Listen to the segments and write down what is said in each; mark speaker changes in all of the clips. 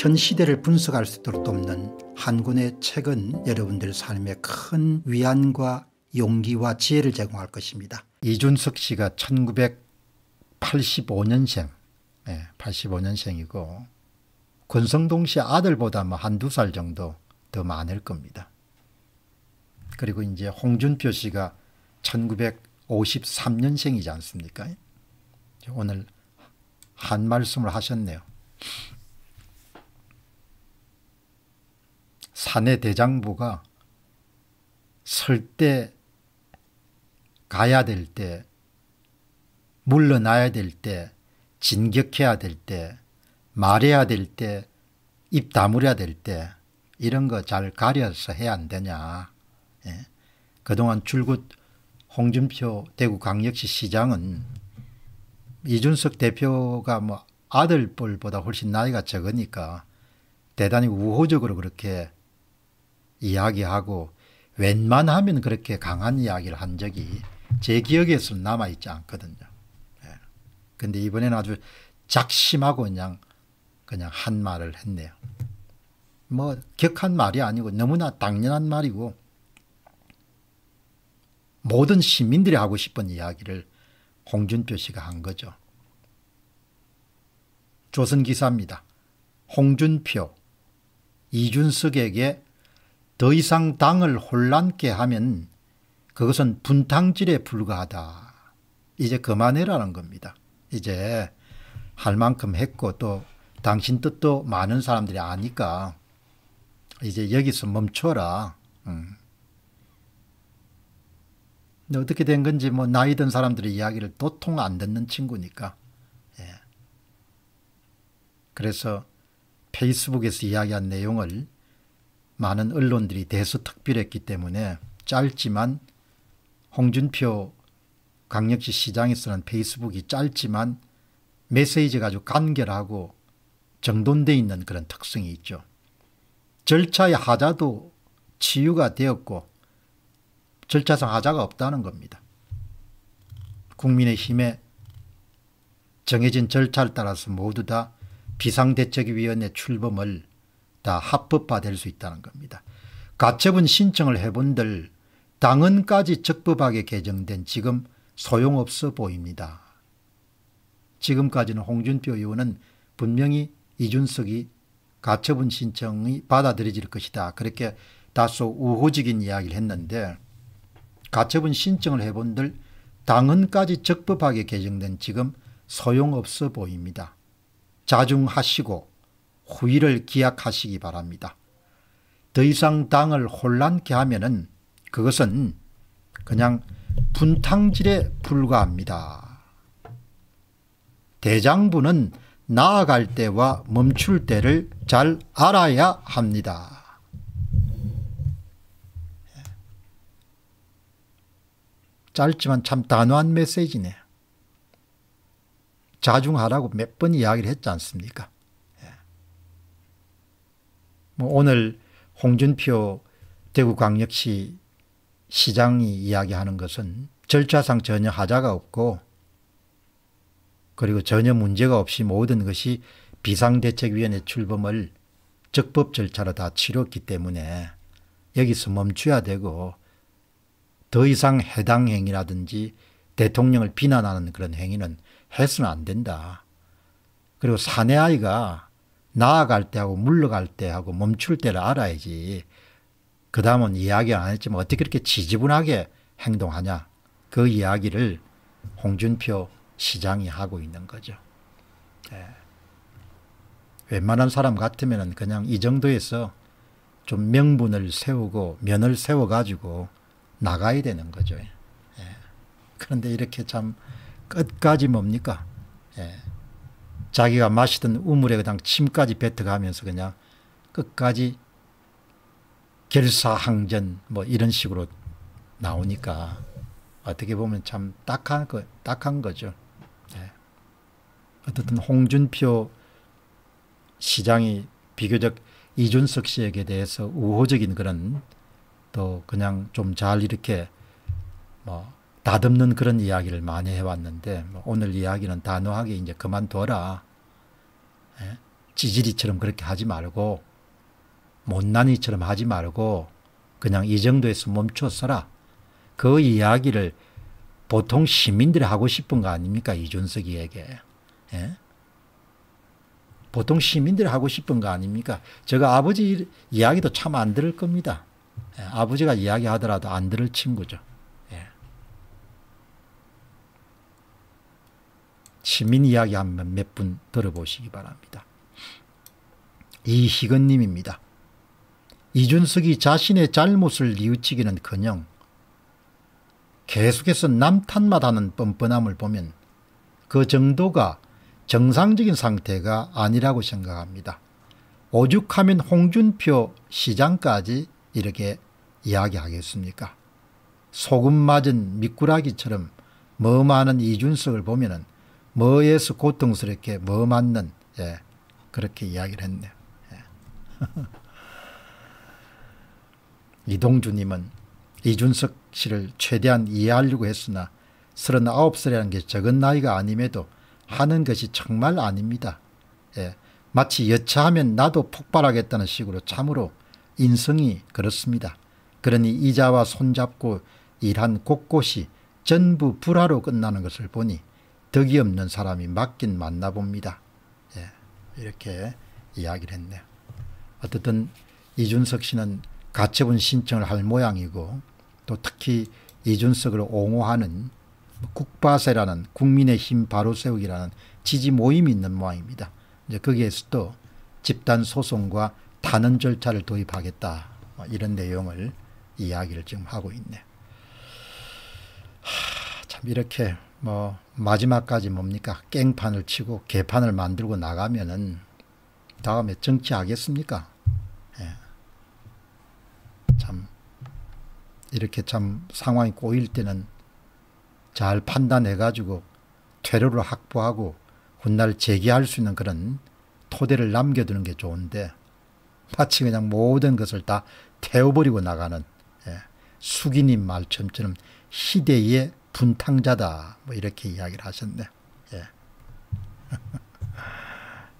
Speaker 1: 현 시대를 분석할 수 있도록 돕는 한 권의 책은 여러분들 삶에 큰 위안과 용기와 지혜를 제공할 것입니다. 이준석 씨가 1985년생, 85년생이고 예, 권성동 씨 아들보다 뭐 한두 살 정도 더 많을 겁니다. 그리고 이제 홍준표 씨가 1953년생이지 않습니까? 오늘 한 말씀을 하셨네요. 사내 대장부가 설 때 가야 될 때 물러나야 될 때 진격해야 될 때 말해야 될 때 입 다물어야 될 때 이런 거 잘 가려서 해야 안 되냐. 예. 그동안 줄곧 홍준표 대구광역시 시장은 이준석 대표가 뭐 아들뻘보다 훨씬 나이가 적으니까 대단히 우호적으로 그렇게 이야기하고 웬만하면 그렇게 강한 이야기를 한 적이 제 기억에서는 남아있지 않거든요. 예. 근데 이번에는 아주 작심하고 그냥, 그냥 한 말을 했네요. 뭐, 격한 말이 아니고 너무나 당연한 말이고 모든 시민들이 하고 싶은 이야기를 홍준표 씨가 한 거죠. 조선 기사입니다. 홍준표, 이준석에게 더 이상 당을 혼란케 하면 그것은 분탕질에 불과하다. 이제 그만해라는 겁니다. 이제 할 만큼 했고 또 당신 뜻도 많은 사람들이 아니까 이제 여기서 멈춰라. 음. 어떻게 된 건지 뭐 나이 든 사람들의 이야기를 도통 안 듣는 친구니까. 예. 그래서 페이스북에서 이야기한 내용을 많은 언론들이 대서특필했기 때문에 짧지만 홍준표 강력시 시장에서는 페이스북이 짧지만 메시지가 아주 간결하고 정돈되어 있는 그런 특성이 있죠. 절차의 하자도 치유가 되었고 절차상 하자가 없다는 겁니다. 국민의힘에 정해진 절차를 따라서 모두 다 비상대책위원회 출범을 다 합법화될 수 있다는 겁니다. 가처분 신청을 해본들 당헌까지 적법하게 개정된 지금 소용없어 보입니다. 지금까지는 홍준표 의원은 분명히 이준석이 가처분 신청이 받아들여질 것이다. 그렇게 다소 우호적인 이야기를 했는데 가처분 신청을 해본들 당헌까지 적법하게 개정된 지금 소용없어 보입니다. 자중하시고 후의를 기약하시기 바랍니다. 더 이상 당을 혼란케 하면은 그것은 그냥 분탕질에 불과합니다. 대장부는 나아갈 때와 멈출 때를 잘 알아야 합니다. 짧지만 참 단호한 메시지네 자중하라고 몇 번 이야기를 했지 않습니까? 뭐 오늘 홍준표 대구광역시 시장이 이야기하는 것은 절차상 전혀 하자가 없고 그리고 전혀 문제가 없이 모든 것이 비상대책위원회 출범을 적법 절차로 다 치렀기 때문에 여기서 멈춰야 되고 더 이상 해당 행위라든지 대통령을 비난하는 그런 행위는 해서는 안 된다. 그리고 사내 아이가 나아갈 때하고 물러갈 때하고 멈출 때를 알아야지. 그 다음은 이야기 를안 했지만 어떻게 이렇게 지지분하게 행동하냐. 그 이야기를 홍준표 시장이 하고 있는 거죠. 예. 웬만한 사람 같으면 그냥 이 정도에서 좀 명분을 세우고 면을 세워가지고 나가야 되는 거죠. 예. 그런데 이렇게 참 끝까지 뭡니까? 예. 자기가 마시던 우물에 그냥 침까지 뱉어가면서 그냥 끝까지 결사항전 뭐 이런 식으로 나오니까 어떻게 보면 참 딱한, 거, 딱한 거죠. 네. 예. 어쨌든 홍준표 시장이 비교적 이준석 씨에게 대해서 우호적인 그런 또 그냥 좀 잘 이렇게 뭐 다듬는 그런 이야기를 많이 해왔는데 뭐 오늘 이야기는 단호하게 이제 그만둬라. 예? 찌질이처럼 그렇게 하지 말고 못난이처럼 하지 말고 그냥 이 정도에서 멈춰서라. 그 이야기를 보통 시민들이 하고 싶은 거 아닙니까? 이준석이에게. 예? 보통 시민들이 하고 싶은 거 아닙니까? 제가 아버지 이야기도 참 안 들을 겁니다. 예, 아버지가 이야기하더라도 안 들을 친구죠. 시민 이야기 한번 몇 분 들어보시기 바랍니다. 이희근님입니다. 이준석이 자신의 잘못을 뉘우치기는 커녕 계속해서 남탓만 하는 뻔뻔함을 보면 그 정도가 정상적인 상태가 아니라고 생각합니다. 오죽하면 홍준표 시장까지 이렇게 이야기하겠습니까? 소금 맞은 미꾸라기처럼 머많은 이준석을 보면 뭐에서 고통스럽게 뭐 맞는 예, 그렇게 이야기를 했네요. 예. 이동주님은 이준석 씨를 최대한 이해하려고 했으나 39살이라는 게 적은 나이가 아님에도 하는 것이 정말 아닙니다. 예. 마치 여차하면 나도 폭발하겠다는 식으로 참으로 인성이 그렇습니다. 그러니 이자와 손잡고 일한 곳곳이 전부 불화로 끝나는 것을 보니 덕이 없는 사람이 맞긴 맞나 봅니다. 예, 이렇게 이야기를 했네요. 어쨌든 이준석 씨는 가처분 신청을 할 모양이고 또 특히 이준석을 옹호하는 뭐 국바세라는 국민의힘 바로세우기라는 지지 모임이 있는 모양입니다. 이제 거기에서 또 집단 소송과 단원 절차를 도입하겠다 뭐 이런 내용을 이야기를 지금 하고 있네. 하, 참 이렇게 뭐 마지막까지 뭡니까 깽판을 치고 개판을 만들고 나가면은 다음에 정치하겠습니까? 예. 참 이렇게 참 상황이 꼬일 때는 잘 판단해 가지고 퇴로를 확보하고 훗날 재기할 수 있는 그런 토대를 남겨두는 게 좋은데 마치 그냥 모든 것을 다 태워버리고 나가는 예. 숙인인 말처럼 시대의 분탕자다. 뭐 이렇게 이야기를 하셨네. 예.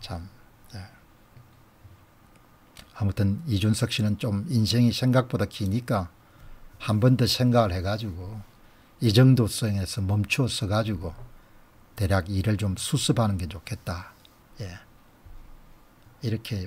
Speaker 1: 참. 예. 아무튼 이준석 씨는 좀 인생이 생각보다 기니까 한 번 더 생각을 해가지고 이 정도 성에서 멈추어 서가지고 대략 일을 좀 수습하는 게 좋겠다. 예. 이렇게